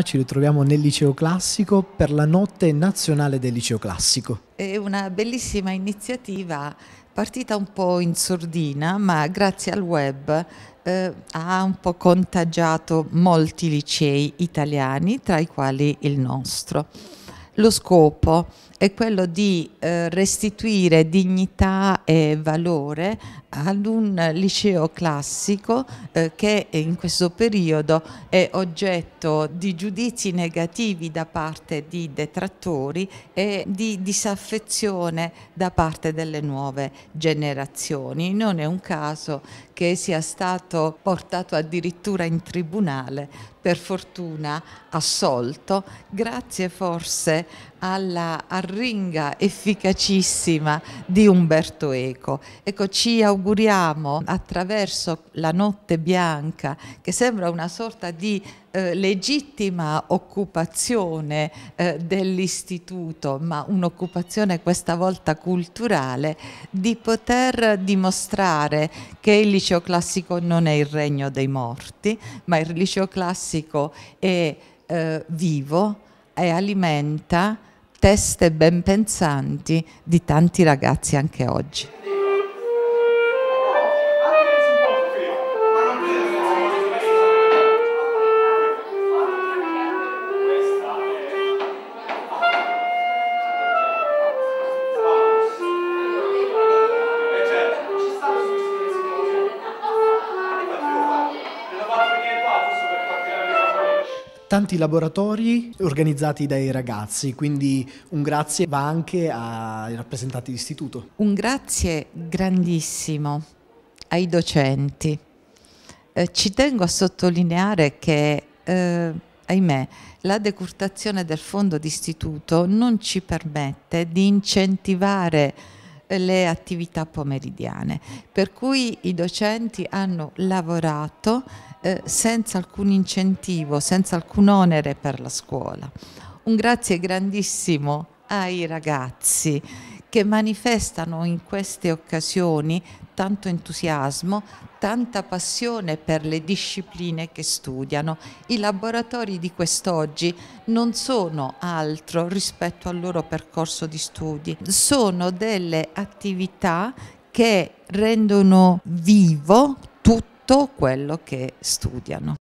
Ci ritroviamo nel liceo classico per la notte nazionale del liceo classico. È una bellissima iniziativa partita un po' in sordina ma grazie al web eh, ha un po' contagiato molti licei italiani tra i quali il nostro. Lo scopo è quello di eh, restituire dignità e valore ad un liceo classico eh, che in questo periodo è oggetto di giudizi negativi da parte di detrattori e di disaffezione da parte delle nuove generazioni. Non è un caso che sia stato portato addirittura in tribunale, per fortuna assolto, grazie forse alla arringa efficacissima di Umberto Eco. Ecco, ci auguriamo attraverso la notte bianca, che sembra una sorta di eh, legittima occupazione eh, dell'istituto, ma un'occupazione questa volta culturale, di poter dimostrare che il liceo classico non è il regno dei morti, ma il liceo classico è eh, vivo e alimenta teste ben pensanti di tanti ragazzi anche oggi. tanti laboratori organizzati dai ragazzi, quindi un grazie va anche ai rappresentanti d'istituto. Un grazie grandissimo ai docenti. Eh, ci tengo a sottolineare che, eh, ahimè, la decurtazione del fondo d'istituto non ci permette di incentivare le attività pomeridiane, per cui i docenti hanno lavorato eh, senza alcun incentivo, senza alcun onere per la scuola. Un grazie grandissimo ai ragazzi che manifestano in queste occasioni tanto entusiasmo, tanta passione per le discipline che studiano. I laboratori di quest'oggi non sono altro rispetto al loro percorso di studi, sono delle attività che rendono vivo tutto quello che studiano.